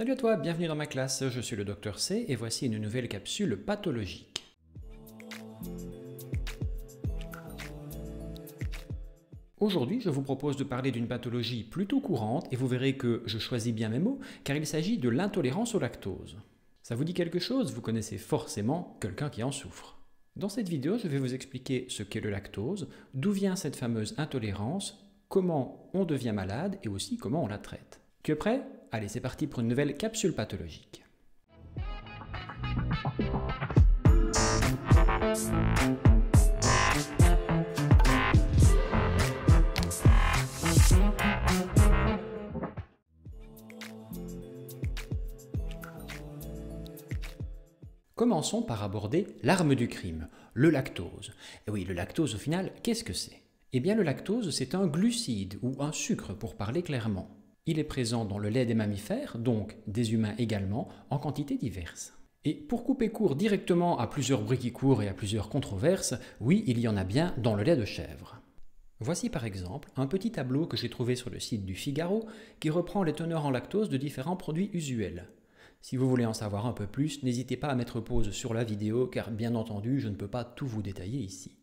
Salut à toi, bienvenue dans ma classe, je suis le docteur C et voici une nouvelle capsule pathologique. Aujourd'hui, je vous propose de parler d'une pathologie plutôt courante et vous verrez que je choisis bien mes mots car il s'agit de l'intolérance au lactose. Ça vous dit quelque chose Vous connaissez forcément quelqu'un qui en souffre. Dans cette vidéo, je vais vous expliquer ce qu'est le lactose, d'où vient cette fameuse intolérance, comment on devient malade et aussi comment on la traite. Tu es prêt Allez, c'est parti pour une nouvelle capsule pathologique. Commençons par aborder l'arme du crime, le lactose. Et oui, le lactose au final, qu'est-ce que c'est Eh bien le lactose, c'est un glucide ou un sucre pour parler clairement. Il est présent dans le lait des mammifères, donc des humains également, en quantité diverses. Et pour couper court directement à plusieurs bruits qui courent et à plusieurs controverses, oui, il y en a bien dans le lait de chèvre. Voici par exemple un petit tableau que j'ai trouvé sur le site du Figaro qui reprend les teneurs en lactose de différents produits usuels. Si vous voulez en savoir un peu plus, n'hésitez pas à mettre pause sur la vidéo car bien entendu je ne peux pas tout vous détailler ici.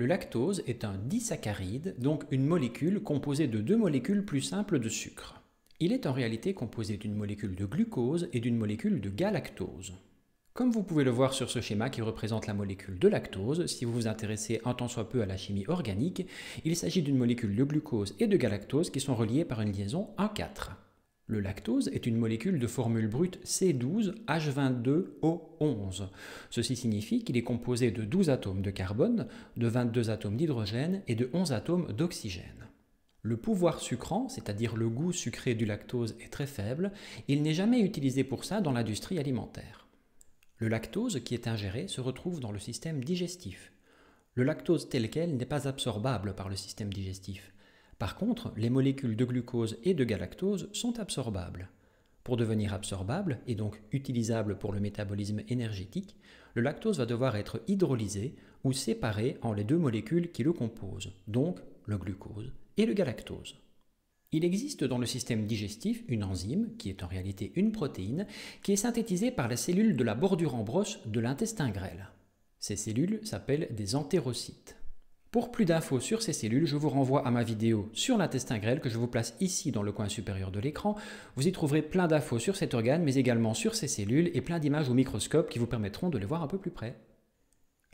Le lactose est un disaccharide, donc une molécule composée de deux molécules plus simples de sucre. Il est en réalité composé d'une molécule de glucose et d'une molécule de galactose. Comme vous pouvez le voir sur ce schéma qui représente la molécule de lactose, si vous vous intéressez un tant soit peu à la chimie organique, il s'agit d'une molécule de glucose et de galactose qui sont reliées par une liaison 1,4. Le lactose est une molécule de formule brute C12H22O11. Ceci signifie qu'il est composé de 12 atomes de carbone, de 22 atomes d'hydrogène et de 11 atomes d'oxygène. Le pouvoir sucrant, c'est-à-dire le goût sucré du lactose, est très faible. Il n'est jamais utilisé pour ça dans l'industrie alimentaire. Le lactose qui est ingéré se retrouve dans le système digestif. Le lactose tel quel n'est pas absorbable par le système digestif. Par contre, les molécules de glucose et de galactose sont absorbables. Pour devenir absorbable et donc utilisable pour le métabolisme énergétique, le lactose va devoir être hydrolysé ou séparé en les deux molécules qui le composent, donc le glucose et le galactose. Il existe dans le système digestif une enzyme, qui est en réalité une protéine, qui est synthétisée par la cellule de la bordure en brosse de l'intestin grêle. Ces cellules s'appellent des entérocytes. Pour plus d'infos sur ces cellules, je vous renvoie à ma vidéo sur l'intestin grêle que je vous place ici dans le coin supérieur de l'écran. Vous y trouverez plein d'infos sur cet organe, mais également sur ces cellules et plein d'images au microscope qui vous permettront de les voir un peu plus près.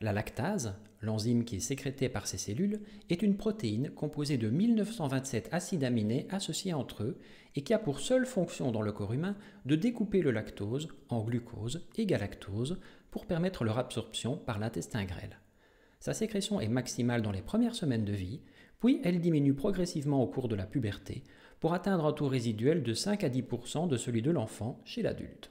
La lactase, l'enzyme qui est sécrétée par ces cellules, est une protéine composée de 1927 acides aminés associés entre eux et qui a pour seule fonction dans le corps humain de découper le lactose en glucose et galactose pour permettre leur absorption par l'intestin grêle. Sa sécrétion est maximale dans les premières semaines de vie, puis elle diminue progressivement au cours de la puberté pour atteindre un taux résiduel de 5 à 10 de celui de l'enfant chez l'adulte.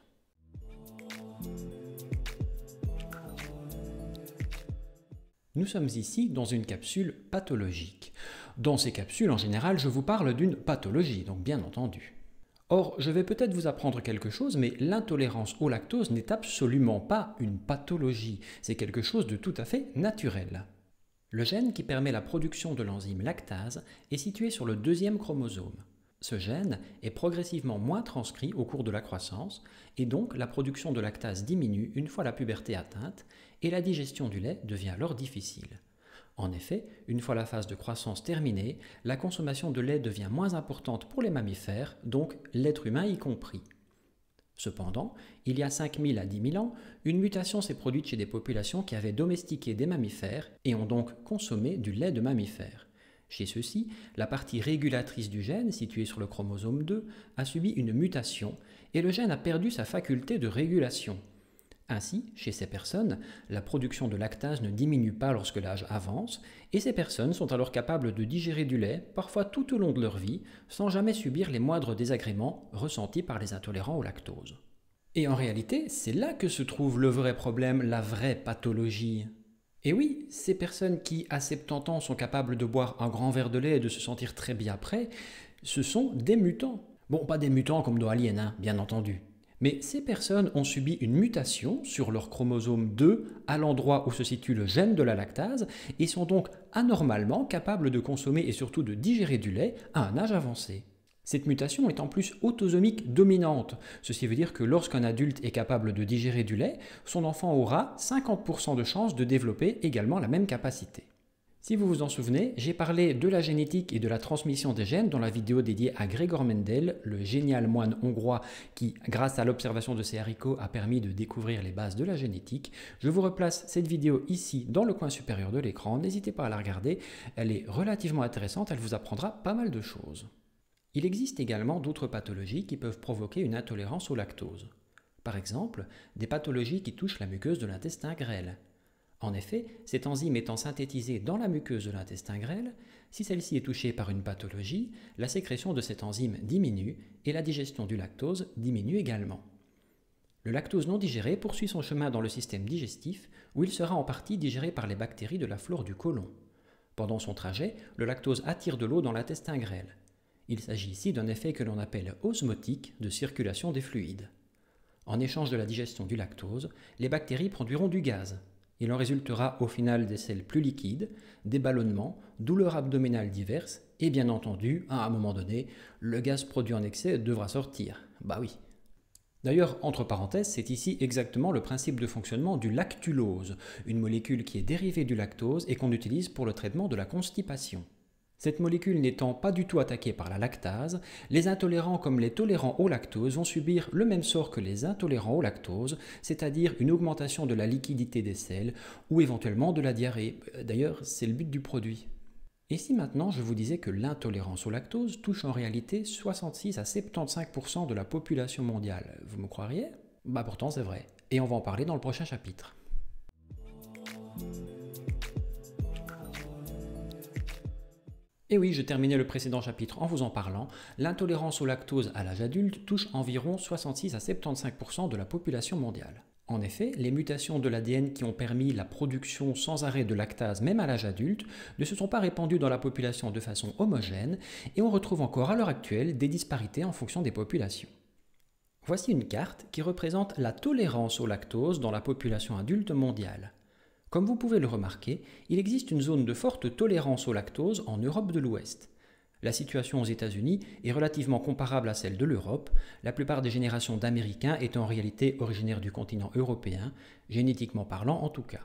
Nous sommes ici dans une capsule pathologique. Dans ces capsules, en général, je vous parle d'une pathologie, donc bien entendu. Or, je vais peut-être vous apprendre quelque chose, mais l'intolérance au lactose n'est absolument pas une pathologie, c'est quelque chose de tout à fait naturel. Le gène qui permet la production de l'enzyme lactase est situé sur le deuxième chromosome. Ce gène est progressivement moins transcrit au cours de la croissance, et donc la production de lactase diminue une fois la puberté atteinte, et la digestion du lait devient alors difficile. En effet, une fois la phase de croissance terminée, la consommation de lait devient moins importante pour les mammifères, donc l'être humain y compris. Cependant, il y a 5000 à 10 000 ans, une mutation s'est produite chez des populations qui avaient domestiqué des mammifères et ont donc consommé du lait de mammifères. Chez ceux-ci, la partie régulatrice du gène, située sur le chromosome 2, a subi une mutation et le gène a perdu sa faculté de régulation. Ainsi, chez ces personnes, la production de lactase ne diminue pas lorsque l'âge avance, et ces personnes sont alors capables de digérer du lait, parfois tout au long de leur vie, sans jamais subir les moindres désagréments ressentis par les intolérants au lactose. Et en réalité, c'est là que se trouve le vrai problème, la vraie pathologie. Et oui, ces personnes qui, à 70 ans, sont capables de boire un grand verre de lait et de se sentir très bien après, ce sont des mutants. Bon, pas des mutants comme dans Alien, hein, bien entendu, mais ces personnes ont subi une mutation sur leur chromosome 2 à l'endroit où se situe le gène de la lactase et sont donc anormalement capables de consommer et surtout de digérer du lait à un âge avancé. Cette mutation est en plus autosomique dominante. Ceci veut dire que lorsqu'un adulte est capable de digérer du lait, son enfant aura 50% de chances de développer également la même capacité. Si vous vous en souvenez, j'ai parlé de la génétique et de la transmission des gènes dans la vidéo dédiée à Gregor Mendel, le génial moine hongrois qui, grâce à l'observation de ses haricots, a permis de découvrir les bases de la génétique. Je vous replace cette vidéo ici dans le coin supérieur de l'écran, n'hésitez pas à la regarder, elle est relativement intéressante, elle vous apprendra pas mal de choses. Il existe également d'autres pathologies qui peuvent provoquer une intolérance au lactose. Par exemple, des pathologies qui touchent la muqueuse de l'intestin grêle, en effet, cette enzyme étant synthétisée dans la muqueuse de l'intestin grêle, si celle-ci est touchée par une pathologie, la sécrétion de cette enzyme diminue et la digestion du lactose diminue également. Le lactose non digéré poursuit son chemin dans le système digestif où il sera en partie digéré par les bactéries de la flore du côlon. Pendant son trajet, le lactose attire de l'eau dans l'intestin grêle. Il s'agit ici d'un effet que l'on appelle osmotique de circulation des fluides. En échange de la digestion du lactose, les bactéries produiront du gaz, il en résultera au final des selles plus liquides, des ballonnements, douleurs abdominales diverses et bien entendu, à un moment donné, le gaz produit en excès devra sortir. Bah oui. D'ailleurs, entre parenthèses, c'est ici exactement le principe de fonctionnement du lactulose, une molécule qui est dérivée du lactose et qu'on utilise pour le traitement de la constipation. Cette molécule n'étant pas du tout attaquée par la lactase, les intolérants comme les tolérants au lactose vont subir le même sort que les intolérants au lactose, c'est-à-dire une augmentation de la liquidité des selles ou éventuellement de la diarrhée. Euh, d'ailleurs, c'est le but du produit. Et si maintenant je vous disais que l'intolérance au lactose touche en réalité 66 à 75% de la population mondiale, vous me croiriez Bah pourtant c'est vrai, et on va en parler dans le prochain chapitre. Et oui, je terminais le précédent chapitre en vous en parlant. L'intolérance au lactose à l'âge adulte touche environ 66 à 75% de la population mondiale. En effet, les mutations de l'ADN qui ont permis la production sans arrêt de lactase même à l'âge adulte ne se sont pas répandues dans la population de façon homogène et on retrouve encore à l'heure actuelle des disparités en fonction des populations. Voici une carte qui représente la tolérance au lactose dans la population adulte mondiale. Comme vous pouvez le remarquer, il existe une zone de forte tolérance au lactose en Europe de l'Ouest. La situation aux États-Unis est relativement comparable à celle de l'Europe, la plupart des générations d'Américains étant en réalité originaires du continent européen, génétiquement parlant en tout cas.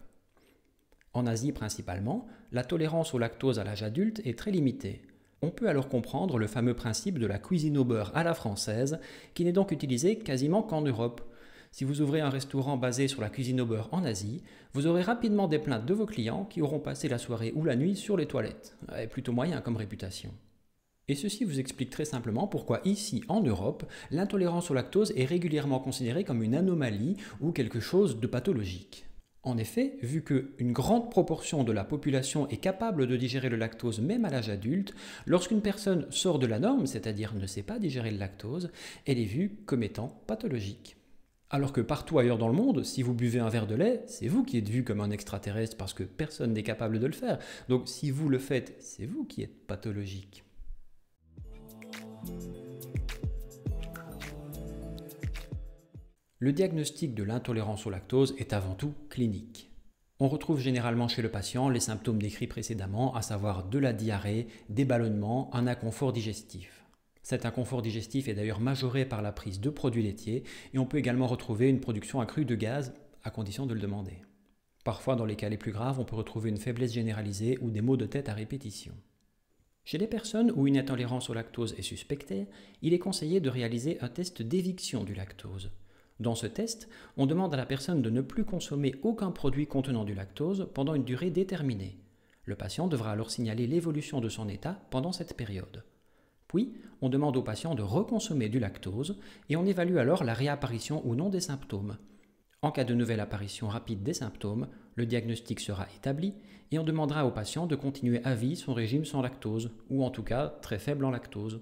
En Asie principalement, la tolérance au lactose à l'âge adulte est très limitée. On peut alors comprendre le fameux principe de la cuisine au beurre à la française, qui n'est donc utilisé quasiment qu'en Europe, si vous ouvrez un restaurant basé sur la cuisine au beurre en Asie, vous aurez rapidement des plaintes de vos clients qui auront passé la soirée ou la nuit sur les toilettes. et plutôt moyen comme réputation. Et ceci vous explique très simplement pourquoi ici, en Europe, l'intolérance au lactose est régulièrement considérée comme une anomalie ou quelque chose de pathologique. En effet, vu qu'une grande proportion de la population est capable de digérer le lactose même à l'âge adulte, lorsqu'une personne sort de la norme, c'est-à-dire ne sait pas digérer le lactose, elle est vue comme étant pathologique. Alors que partout ailleurs dans le monde, si vous buvez un verre de lait, c'est vous qui êtes vu comme un extraterrestre parce que personne n'est capable de le faire. Donc si vous le faites, c'est vous qui êtes pathologique. Le diagnostic de l'intolérance au lactose est avant tout clinique. On retrouve généralement chez le patient les symptômes décrits précédemment, à savoir de la diarrhée, des ballonnements, un inconfort digestif. Cet inconfort digestif est d'ailleurs majoré par la prise de produits laitiers et on peut également retrouver une production accrue de gaz à condition de le demander. Parfois, dans les cas les plus graves, on peut retrouver une faiblesse généralisée ou des maux de tête à répétition. Chez les personnes où une intolérance au lactose est suspectée, il est conseillé de réaliser un test d'éviction du lactose. Dans ce test, on demande à la personne de ne plus consommer aucun produit contenant du lactose pendant une durée déterminée. Le patient devra alors signaler l'évolution de son état pendant cette période. Puis, on demande au patient de reconsommer du lactose et on évalue alors la réapparition ou non des symptômes. En cas de nouvelle apparition rapide des symptômes, le diagnostic sera établi et on demandera au patient de continuer à vie son régime sans lactose, ou en tout cas très faible en lactose.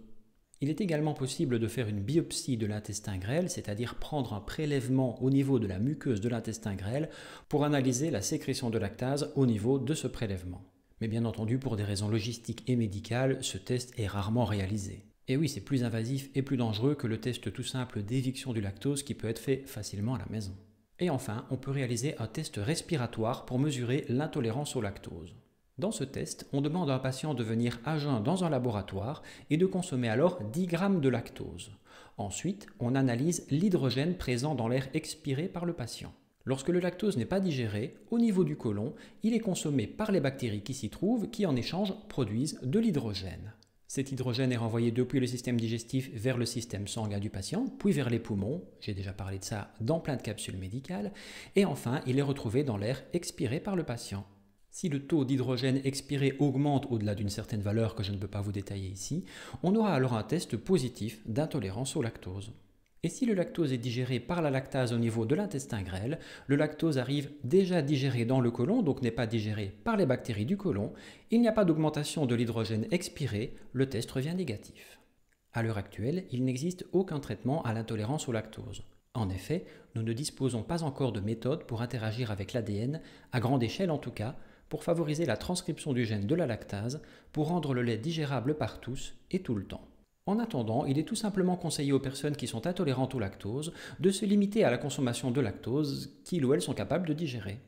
Il est également possible de faire une biopsie de l'intestin grêle, c'est-à-dire prendre un prélèvement au niveau de la muqueuse de l'intestin grêle pour analyser la sécrétion de lactase au niveau de ce prélèvement. Mais bien entendu, pour des raisons logistiques et médicales, ce test est rarement réalisé. Et oui, c'est plus invasif et plus dangereux que le test tout simple d'éviction du lactose qui peut être fait facilement à la maison. Et enfin, on peut réaliser un test respiratoire pour mesurer l'intolérance au lactose. Dans ce test, on demande à un patient de venir à jeun dans un laboratoire et de consommer alors 10 grammes de lactose. Ensuite, on analyse l'hydrogène présent dans l'air expiré par le patient. Lorsque le lactose n'est pas digéré, au niveau du côlon, il est consommé par les bactéries qui s'y trouvent qui en échange produisent de l'hydrogène. Cet hydrogène est renvoyé depuis le système digestif vers le système sanguin du patient, puis vers les poumons, j'ai déjà parlé de ça dans plein de capsules médicales, et enfin il est retrouvé dans l'air expiré par le patient. Si le taux d'hydrogène expiré augmente au-delà d'une certaine valeur que je ne peux pas vous détailler ici, on aura alors un test positif d'intolérance au lactose. Et si le lactose est digéré par la lactase au niveau de l'intestin grêle, le lactose arrive déjà digéré dans le côlon, donc n'est pas digéré par les bactéries du côlon, il n'y a pas d'augmentation de l'hydrogène expiré, le test revient négatif. À l'heure actuelle, il n'existe aucun traitement à l'intolérance au lactose. En effet, nous ne disposons pas encore de méthode pour interagir avec l'ADN, à grande échelle en tout cas, pour favoriser la transcription du gène de la lactase, pour rendre le lait digérable par tous et tout le temps. En attendant, il est tout simplement conseillé aux personnes qui sont intolérantes au lactose de se limiter à la consommation de lactose qu'ils ou elles sont capables de digérer.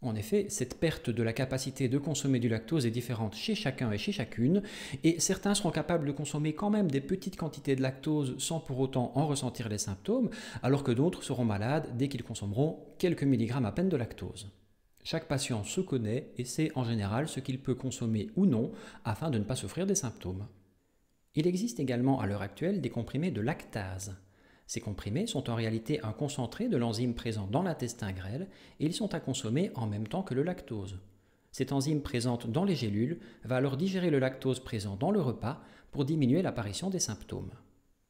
En effet, cette perte de la capacité de consommer du lactose est différente chez chacun et chez chacune, et certains seront capables de consommer quand même des petites quantités de lactose sans pour autant en ressentir les symptômes, alors que d'autres seront malades dès qu'ils consommeront quelques milligrammes à peine de lactose. Chaque patient se connaît et sait en général ce qu'il peut consommer ou non afin de ne pas souffrir des symptômes. Il existe également à l'heure actuelle des comprimés de lactase. Ces comprimés sont en réalité un concentré de l'enzyme présent dans l'intestin grêle et ils sont à consommer en même temps que le lactose. Cette enzyme présente dans les gélules va alors digérer le lactose présent dans le repas pour diminuer l'apparition des symptômes.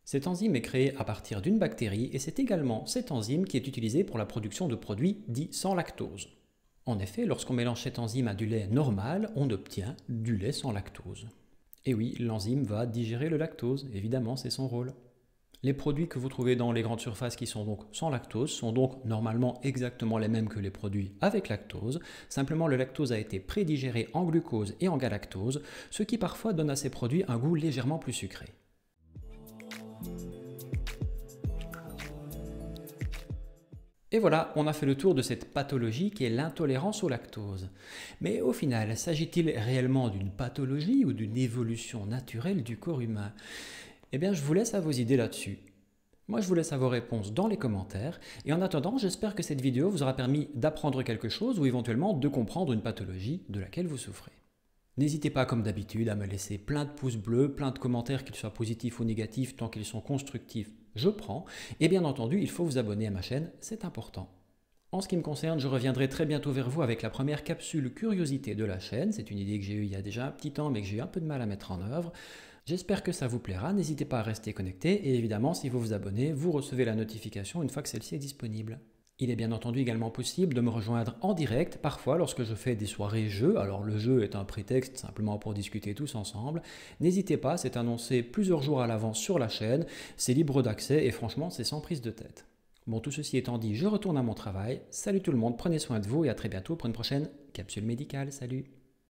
Cette enzyme est créée à partir d'une bactérie et c'est également cette enzyme qui est utilisée pour la production de produits dits sans lactose. En effet, lorsqu'on mélange cette enzyme à du lait normal, on obtient du lait sans lactose. Et oui, l'enzyme va digérer le lactose, évidemment, c'est son rôle. Les produits que vous trouvez dans les grandes surfaces qui sont donc sans lactose sont donc normalement exactement les mêmes que les produits avec lactose, simplement le lactose a été prédigéré en glucose et en galactose, ce qui parfois donne à ces produits un goût légèrement plus sucré. Et voilà, on a fait le tour de cette pathologie qui est l'intolérance au lactose. Mais au final, s'agit-il réellement d'une pathologie ou d'une évolution naturelle du corps humain Eh bien, je vous laisse à vos idées là-dessus. Moi, je vous laisse à vos réponses dans les commentaires. Et en attendant, j'espère que cette vidéo vous aura permis d'apprendre quelque chose ou éventuellement de comprendre une pathologie de laquelle vous souffrez. N'hésitez pas, comme d'habitude, à me laisser plein de pouces bleus, plein de commentaires, qu'ils soient positifs ou négatifs, tant qu'ils sont constructifs je prends. Et bien entendu, il faut vous abonner à ma chaîne, c'est important. En ce qui me concerne, je reviendrai très bientôt vers vous avec la première capsule curiosité de la chaîne. C'est une idée que j'ai eue il y a déjà un petit temps, mais que j'ai eu un peu de mal à mettre en œuvre. J'espère que ça vous plaira. N'hésitez pas à rester connecté. Et évidemment, si vous vous abonnez, vous recevez la notification une fois que celle-ci est disponible. Il est bien entendu également possible de me rejoindre en direct, parfois lorsque je fais des soirées jeux. Alors le jeu est un prétexte simplement pour discuter tous ensemble. N'hésitez pas, c'est annoncé plusieurs jours à l'avance sur la chaîne, c'est libre d'accès et franchement c'est sans prise de tête. Bon, tout ceci étant dit, je retourne à mon travail. Salut tout le monde, prenez soin de vous et à très bientôt pour une prochaine capsule médicale. Salut